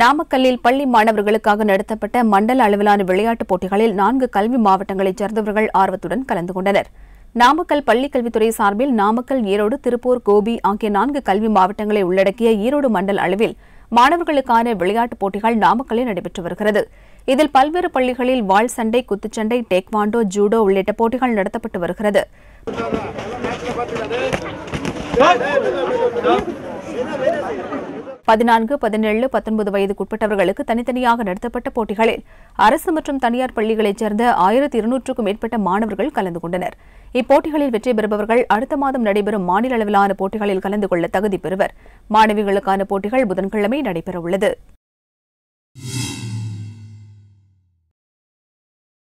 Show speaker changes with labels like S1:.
S1: நாமக்கல்லில் பள்ளி மாணவர்களுக்காக நடத்தப்பட்ட மண்டல அளவிலான விளையாட்டுப் போட்டிகளில் நான்கு கல்வி மாவட்டங்களைச் சேர்ந்தவர்கள் ஆர்வத்துடன் கலந்து கொண்டனர் நாமக்கல் பள்ளிக்கல்வித்துறை சார்பில் நாமக்கல் ஈரோடு திருப்பூர் கோபி ஆகிய நான்கு கல்வி மாவட்டங்களை உள்ளடக்கிய ஈரோடு மண்டல் அளவில் மாணவர்களுக்கான விளையாட்டுப் போட்டிகள் நாமக்கல்லில் நடைபெற்று வருகிறது இதில் பல்வேறு பள்ளிகளில் வாள் சண்டை குத்துச்சண்டை டேக்வாண்டோ ஜூடோ உள்ளிட்ட போட்டிகள் நடத்தப்பட்டு வருகிறது பதினான்கு பதினேழு பத்தொன்பது வயதுக்குட்பட்டவர்களுக்கு தனித்தனியாக நடத்தப்பட்ட போட்டிகளில் அரசு மற்றும் தனியார் பள்ளிகளைச் சேர்ந்த ஆயிரத்தி இருநூற்றுக்கும் மேற்பட்ட மாணவர்கள் கலந்து கொண்டனர் இப்போட்டிகளில் வெற்றி பெறுபவர்கள் அடுத்த மாதம் நடைபெறும் மாநில அளவிலான போட்டிகளில் கலந்து கொள்ள தகுதி பெறுவர் மாணவிகளுக்கான போட்டிகள் புதன்கிழமை நடைபெறவுள்ளது